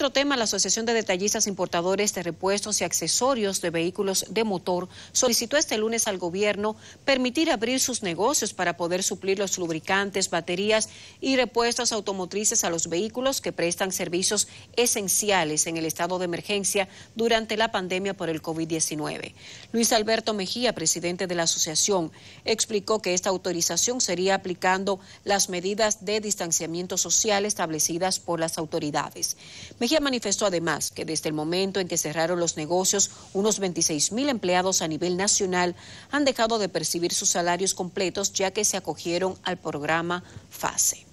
Otro tema, la Asociación de Detallistas Importadores de Repuestos y Accesorios de Vehículos de Motor solicitó este lunes al gobierno permitir abrir sus negocios para poder suplir los lubricantes, baterías y repuestos automotrices a los vehículos que prestan servicios esenciales en el estado de emergencia durante la pandemia por el COVID-19. Luis Alberto Mejía, presidente de la asociación, explicó que esta autorización sería aplicando las medidas de distanciamiento social establecidas por las autoridades ya manifestó además que desde el momento en que cerraron los negocios, unos 26 mil empleados a nivel nacional han dejado de percibir sus salarios completos ya que se acogieron al programa FASE.